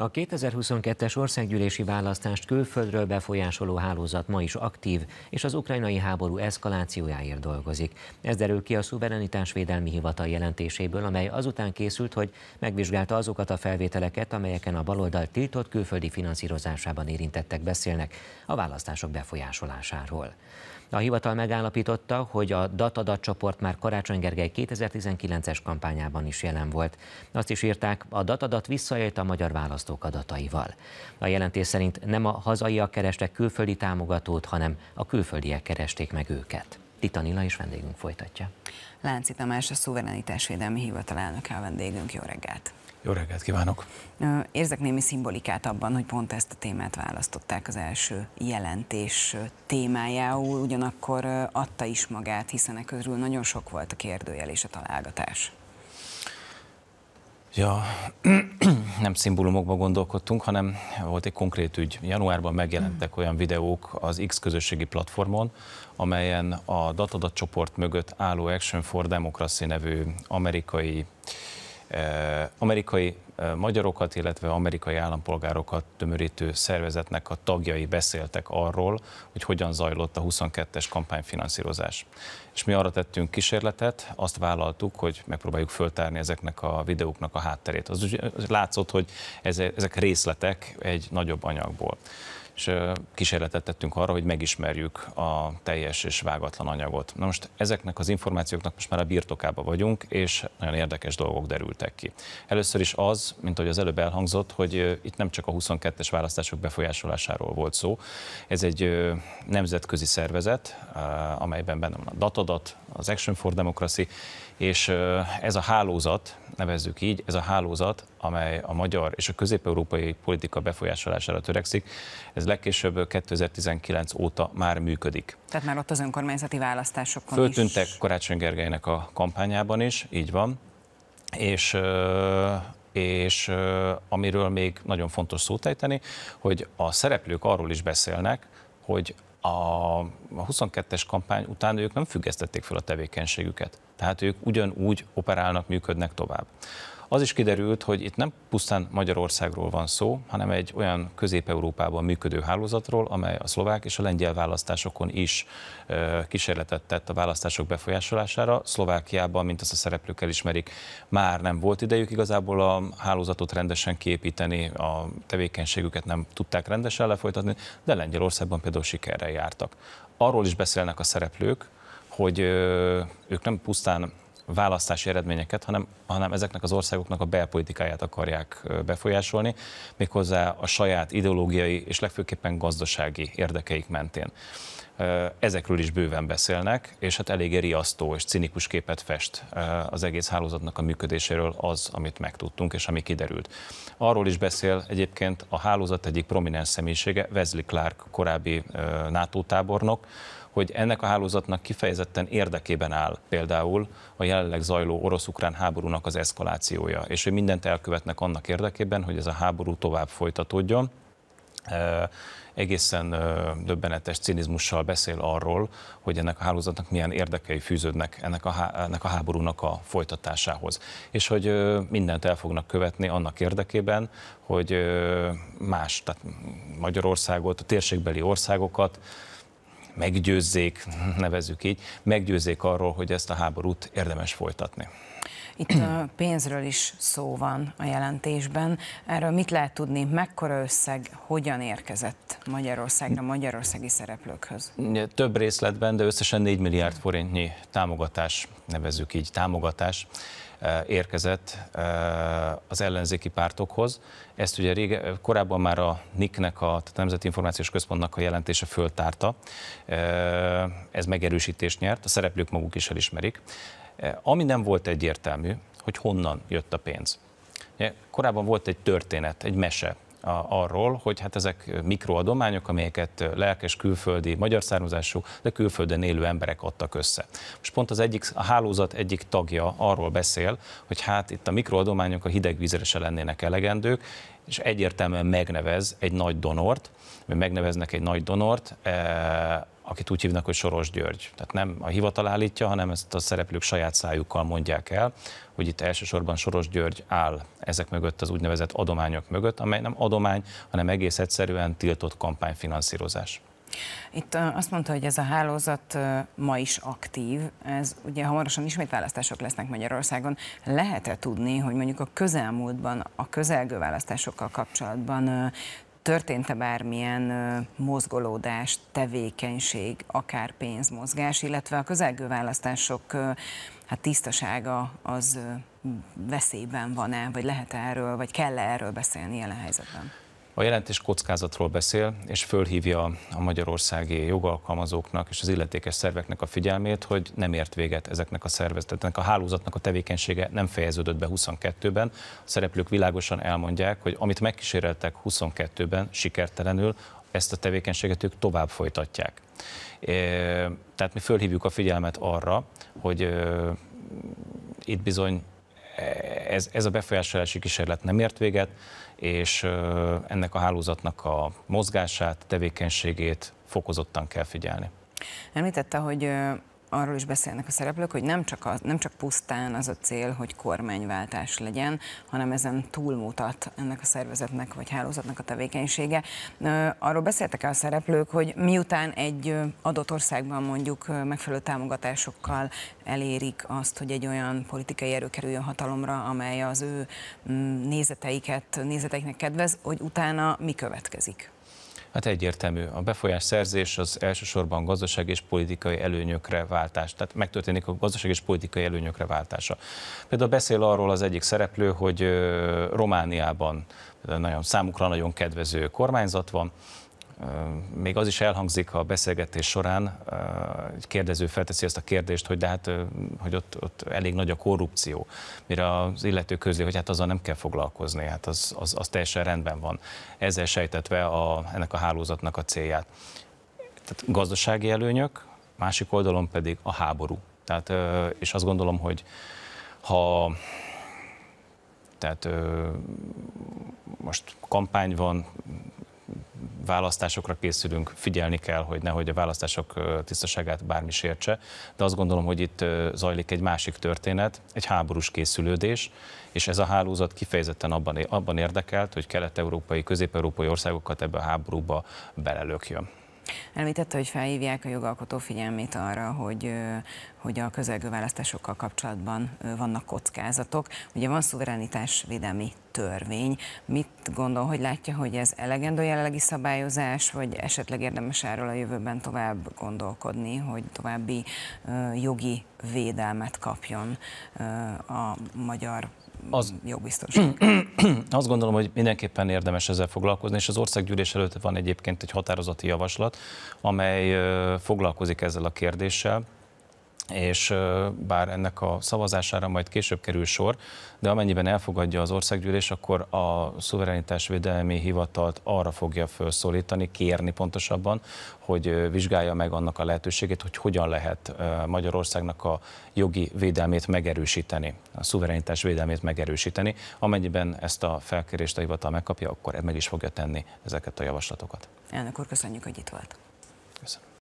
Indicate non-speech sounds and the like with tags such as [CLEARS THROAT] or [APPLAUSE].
A 2022-es országgyűlési választást külföldről befolyásoló hálózat ma is aktív, és az ukrajnai háború eszkalációjáért dolgozik. Ez derül ki a Védelmi Hivatal jelentéséből, amely azután készült, hogy megvizsgálta azokat a felvételeket, amelyeken a baloldal tiltott külföldi finanszírozásában érintettek beszélnek a választások befolyásolásáról. A hivatal megállapította, hogy a Datadat csoport már Karácsony Gergely 2019-es kampányában is jelen volt. Azt is írták, a Datadat visszaélt a magyar választók adataival. A jelentés szerint nem a hazaiak kerestek külföldi támogatót, hanem a külföldiek keresték meg őket. Titanila is vendégünk folytatja. Lánci Tamás, a Szuverenitásvédelmi Hivatal elnöke a vendégünk. Jó reggelt! Jó reggelt kívánok! Érzek némi szimbolikát abban, hogy pont ezt a témát választották az első jelentés témájául, ugyanakkor adta is magát, hiszen e közül nagyon sok volt a kérdőjel és a találgatás. Ja, [CLEARS THROAT] nem szimbólumokba gondolkodtunk, hanem volt egy konkrét ügy. Januárban megjelentek olyan videók az X közösségi platformon, amelyen a Datadat csoport mögött álló Action for Democracy nevű amerikai, eh, amerikai magyarokat, illetve amerikai állampolgárokat tömörítő szervezetnek a tagjai beszéltek arról, hogy hogyan zajlott a 22-es kampányfinanszírozás. És mi arra tettünk kísérletet, azt vállaltuk, hogy megpróbáljuk föltárni ezeknek a videóknak a hátterét. Az úgy látszott, hogy ezek részletek egy nagyobb anyagból és kísérletet tettünk arra, hogy megismerjük a teljes és vágatlan anyagot. Na most ezeknek az információknak most már a birtokába vagyunk, és nagyon érdekes dolgok derültek ki. Először is az, mint ahogy az előbb elhangzott, hogy itt nem csak a 22-es választások befolyásolásáról volt szó, ez egy nemzetközi szervezet, amelyben benne van a Datadat, az Action for Democracy, és ez a hálózat, nevezzük így, ez a hálózat, amely a magyar és a közép-európai politika befolyásolására törekszik, ez legkésőbb 2019 óta már működik. Tehát már ott az önkormányzati választásokon Föltüntek is. Karácsony Gergelynek a kampányában is, így van, és és amiről még nagyon fontos szót ejteni, hogy a szereplők arról is beszélnek, hogy a 22-es kampány után ők nem függesztették fel a tevékenységüket tehát ők ugyanúgy operálnak, működnek tovább. Az is kiderült, hogy itt nem pusztán Magyarországról van szó, hanem egy olyan közép-európában működő hálózatról, amely a szlovák és a lengyel választásokon is kísérletet tett a választások befolyásolására. Szlovákiában, mint azt a szereplők elismerik, már nem volt idejük igazából a hálózatot rendesen képíteni, a tevékenységüket nem tudták rendesen lefolytatni, de Lengyelországban például sikerrel jártak. Arról is beszélnek a szereplők, hogy ők nem pusztán választási eredményeket, hanem, hanem ezeknek az országoknak a belpolitikáját akarják befolyásolni, méghozzá a saját ideológiai és legfőképpen gazdasági érdekeik mentén. Ezekről is bőven beszélnek, és hát elég riasztó és cinikus képet fest az egész hálózatnak a működéséről az, amit megtudtunk és ami kiderült. Arról is beszél egyébként a hálózat egyik prominens személyisége, Wesley Clark, korábbi NATO tábornok, hogy ennek a hálózatnak kifejezetten érdekében áll például a jelenleg zajló orosz-ukrán háborúnak az eszkalációja, és hogy mindent elkövetnek annak érdekében, hogy ez a háború tovább folytatódjon egészen döbbenetes cinizmussal beszél arról, hogy ennek a hálózatnak milyen érdekei fűződnek ennek a, há- ennek a háborúnak a folytatásához. És hogy mindent el fognak követni annak érdekében, hogy más, tehát Magyarországot, a térségbeli országokat, meggyőzzék, [LAUGHS] nevezzük így, meggyőzzék arról, hogy ezt a háborút érdemes folytatni. Itt a pénzről is szó van a jelentésben. Erről mit lehet tudni, mekkora összeg, hogyan érkezett Magyarországra, magyarországi szereplőkhöz? Több részletben, de összesen 4 milliárd forintnyi támogatás, nevezzük így támogatás, eh, érkezett eh, az ellenzéki pártokhoz. Ezt ugye rége, korábban már a nic nek a Nemzeti Információs Központnak a jelentése föltárta. Eh, ez megerősítést nyert, a szereplők maguk is elismerik. Eh, ami nem volt egyértelmű, hogy honnan jött a pénz. Korábban volt egy történet, egy mese, arról, hogy hát ezek mikroadományok, amelyeket lelkes külföldi, magyar származású, de külföldön élő emberek adtak össze. Most pont az egyik, a hálózat egyik tagja arról beszél, hogy hát itt a mikroadományok a hideg vízre se lennének elegendők, és egyértelműen megnevez egy nagy donort, vagy megneveznek egy nagy donort, eh, akit úgy hívnak, hogy Soros György. Tehát nem a hivatal állítja, hanem ezt a szereplők saját szájukkal mondják el, hogy itt elsősorban Soros György áll ezek mögött, az úgynevezett adományok mögött, amely nem adomány, hanem egész egyszerűen tiltott kampányfinanszírozás. Itt azt mondta, hogy ez a hálózat ma is aktív, ez ugye hamarosan ismét választások lesznek Magyarországon. Lehet-e tudni, hogy mondjuk a közelmúltban, a közelgő választásokkal kapcsolatban történt-e bármilyen mozgolódás, tevékenység, akár pénzmozgás, illetve a közelgő választások hát tisztasága az veszélyben van-e, vagy lehet -e erről, vagy kell -e erről beszélni jelen helyzetben? A jelentés kockázatról beszél, és fölhívja a magyarországi jogalkalmazóknak és az illetékes szerveknek a figyelmét, hogy nem ért véget ezeknek a szervezeteknek. A hálózatnak a tevékenysége nem fejeződött be 22-ben. A szereplők világosan elmondják, hogy amit megkíséreltek 22-ben sikertelenül, ezt a tevékenységet ők tovább folytatják. Tehát mi fölhívjuk a figyelmet arra, hogy itt bizony ez, ez a befolyásolási kísérlet nem ért véget, és ennek a hálózatnak a mozgását, tevékenységét fokozottan kell figyelni. Említette, hogy arról is beszélnek a szereplők, hogy nem csak, az, nem csak pusztán az a cél, hogy kormányváltás legyen, hanem ezen túlmutat ennek a szervezetnek vagy hálózatnak a tevékenysége. Arról beszéltek el a szereplők, hogy miután egy adott országban mondjuk megfelelő támogatásokkal elérik azt, hogy egy olyan politikai erő kerüljön hatalomra, amely az ő mm, nézeteiket, nézeteiknek kedvez, hogy utána mi következik? Hát egyértelmű. A befolyás szerzés az elsősorban gazdaság és politikai előnyökre váltás. Tehát megtörténik a gazdaság és politikai előnyökre váltása. Például beszél arról az egyik szereplő, hogy Romániában nagyon, számukra nagyon kedvező kormányzat van, még az is elhangzik a beszélgetés során, egy kérdező felteszi ezt a kérdést, hogy de hát, hogy ott, ott elég nagy a korrupció, mire az illető közli, hogy hát azzal nem kell foglalkozni, hát az, az, az teljesen rendben van. Ezzel sejtetve a, ennek a hálózatnak a célját. Tehát gazdasági előnyök, másik oldalon pedig a háború. Tehát, és azt gondolom, hogy ha tehát ö, most kampány van, választásokra készülünk, figyelni kell, hogy nehogy a választások tisztaságát bármi sértse, de azt gondolom, hogy itt zajlik egy másik történet, egy háborús készülődés, és ez a hálózat kifejezetten abban, abban érdekelt, hogy kelet-európai, közép-európai országokat ebbe a háborúba belelökjön. Elmítette, hogy felhívják a jogalkotó figyelmét arra, hogy, hogy a közelgő választásokkal kapcsolatban vannak kockázatok. Ugye van szuverenitás védelmi törvény. Mit gondol, hogy látja, hogy ez elegendő jelenlegi szabályozás, vagy esetleg érdemes erről a jövőben tovább gondolkodni, hogy további jogi védelmet kapjon a magyar az, mm, jogbiztonság. [CLEARS THROAT] azt gondolom, hogy mindenképpen érdemes ezzel foglalkozni, és az országgyűlés előtt van egyébként egy határozati javaslat, amely foglalkozik ezzel a kérdéssel és bár ennek a szavazására majd később kerül sor, de amennyiben elfogadja az országgyűlés, akkor a szuverenitásvédelmi hivatalt arra fogja felszólítani, kérni pontosabban, hogy vizsgálja meg annak a lehetőségét, hogy hogyan lehet Magyarországnak a jogi védelmét megerősíteni, a szuverenitás védelmét megerősíteni. Amennyiben ezt a felkérést a hivatal megkapja, akkor meg is fogja tenni ezeket a javaslatokat. Elnök úr, köszönjük, hogy itt volt. Köszönöm.